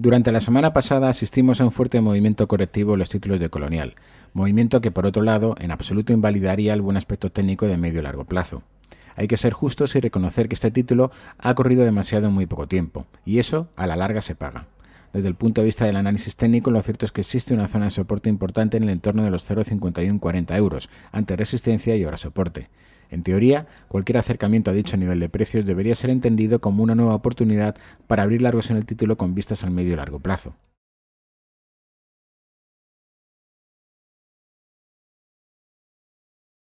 Durante la semana pasada asistimos a un fuerte movimiento correctivo en los títulos de Colonial, movimiento que por otro lado en absoluto invalidaría algún aspecto técnico de medio y largo plazo. Hay que ser justos y reconocer que este título ha corrido demasiado en muy poco tiempo, y eso a la larga se paga. Desde el punto de vista del análisis técnico, lo cierto es que existe una zona de soporte importante en el entorno de los 0,5140 euros, ante resistencia y ahora soporte. En teoría, cualquier acercamiento a dicho nivel de precios debería ser entendido como una nueva oportunidad para abrir largos en el título con vistas al medio y largo plazo.